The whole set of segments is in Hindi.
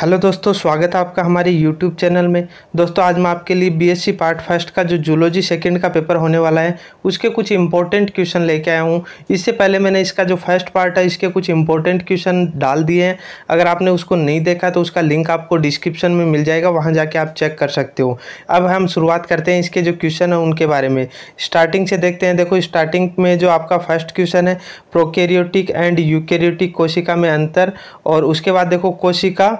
हेलो दोस्तों स्वागत है आपका हमारे यूट्यूब चैनल में दोस्तों आज मैं आपके लिए बीएससी पार्ट फर्स्ट का जो जूलॉजी सेकंड का पेपर होने वाला है उसके कुछ इंपॉर्टेंट क्वेश्चन लेके आया हूँ इससे पहले मैंने इसका जो फर्स्ट पार्ट है इसके कुछ इंपॉर्टेंट क्वेश्चन डाल दिए हैं अगर आपने उसको नहीं देखा तो उसका लिंक आपको डिस्क्रिप्शन में मिल जाएगा वहाँ जाके आप चेक कर सकते हो अब हम शुरुआत करते हैं इसके जो क्वेश्चन है उनके बारे में स्टार्टिंग से देखते हैं देखो स्टार्टिंग में जो आपका फर्स्ट क्वेश्चन है प्रोकेरियोटिक एंड यूकेरियोटिक कोशिका में अंतर और उसके बाद देखो कोशिका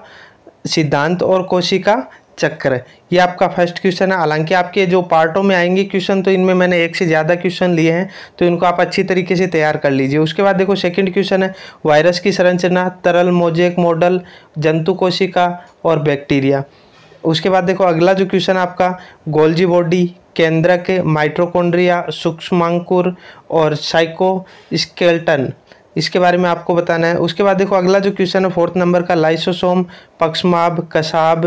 सिद्धांत और कोशिका चक्र ये आपका फर्स्ट क्वेश्चन है हालांकि आपके जो पार्टों में आएंगे क्वेश्चन तो इनमें मैंने एक से ज़्यादा क्वेश्चन लिए हैं तो इनको आप अच्छी तरीके से तैयार कर लीजिए उसके बाद देखो सेकंड क्वेश्चन है वायरस की संरचना तरल मोजेक मॉडल जंतु कोशिका और बैक्टीरिया उसके बाद देखो अगला जो क्वेश्चन आपका गोल्जी बॉडी केंद्रक माइट्रोकोन्ड्रिया सूक्ष्मांकुर और साइको इसके बारे में आपको बताना है उसके बाद देखो अगला जो क्वेश्चन है फोर्थ नंबर का लाइसोसोम पक्षमाभ कसाब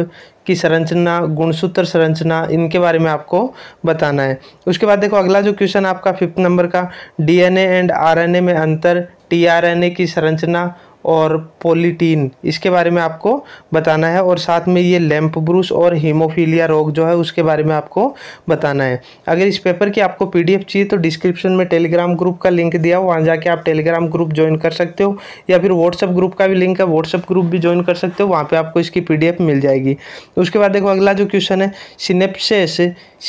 की संरचना गुणसूत्र संरचना इनके बारे में आपको बताना है उसके बाद देखो अगला जो क्वेश्चन आपका फिफ्थ नंबर का डीएनए एंड आरएनए में अंतर टीआरएनए की संरचना और पोलिटीन इसके बारे में आपको बताना है और साथ में ये लैम्प ब्रूस और हीमोफीलिया रोग जो है उसके बारे में आपको बताना है अगर इस पेपर की आपको पीडीएफ चाहिए तो डिस्क्रिप्शन में टेलीग्राम ग्रुप का लिंक दिया हो वहाँ जाके आप टेलीग्राम ग्रुप ज्वाइन कर सकते हो या फिर व्हाट्सअप ग्रुप का भी लिंक है व्हाट्सअप ग्रुप भी ज्वाइन कर सकते हो वहाँ पर आपको इसकी पी मिल जाएगी उसके बाद देखो अगला जो क्वेश्चन है सिनेप्सेस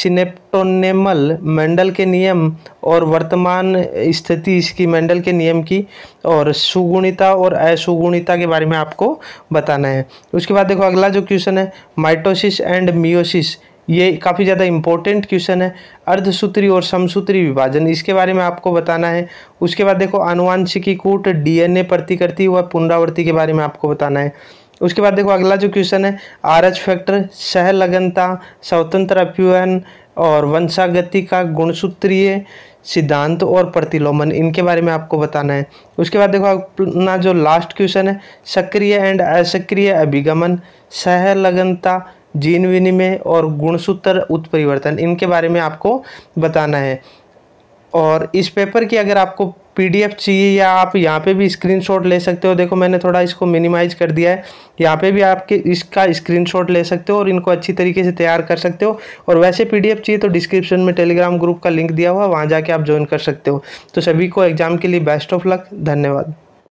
सिनेप ऑटोनेमल मेंडल के नियम और वर्तमान स्थिति इसकी मेंडल के नियम की और सुगुणिता और असुगुणिता के बारे में आपको बताना है उसके बाद देखो अगला जो क्वेश्चन है माइटोसिस एंड मियोसिस ये काफ़ी ज़्यादा इम्पोर्टेंट क्वेश्चन है अर्धसूत्री और समसूत्री विभाजन इसके बारे में आपको बताना है उसके बाद देखो आनुवांशिकी कूट डीएनए प्रतिकृति व पुनरावृत्ति के बारे में आपको बताना है उसके बाद देखो अगला जो क्वेश्चन है आर एच फैक्टर सहलगनता स्वतंत्र अप्यूहन और वंशागति का गुणसूत्रीय सिद्धांत और प्रतिलोमन इनके बारे में आपको बताना है उसके बाद देखो अपना जो लास्ट क्वेश्चन है सक्रिय एंड असक्रिय अभिगमन सहलग्नता जीन विनिमय और गुणसूत्र उत्परिवर्तन इनके बारे में आपको बताना है और इस पेपर की अगर आपको पीडीएफ चाहिए या आप यहाँ पे भी स्क्रीनशॉट ले सकते हो देखो मैंने थोड़ा इसको मिनिमाइज कर दिया है यहाँ पे भी आपके इसका स्क्रीनशॉट ले सकते हो और इनको अच्छी तरीके से तैयार कर सकते हो और वैसे पीडीएफ चाहिए तो डिस्क्रिप्शन में टेलीग्राम ग्रुप का लिंक दिया हुआ वहाँ जाके आप ज्वाइन कर सकते हो तो सभी को एग्ज़ाम के लिए बेस्ट ऑफ लक धन्यवाद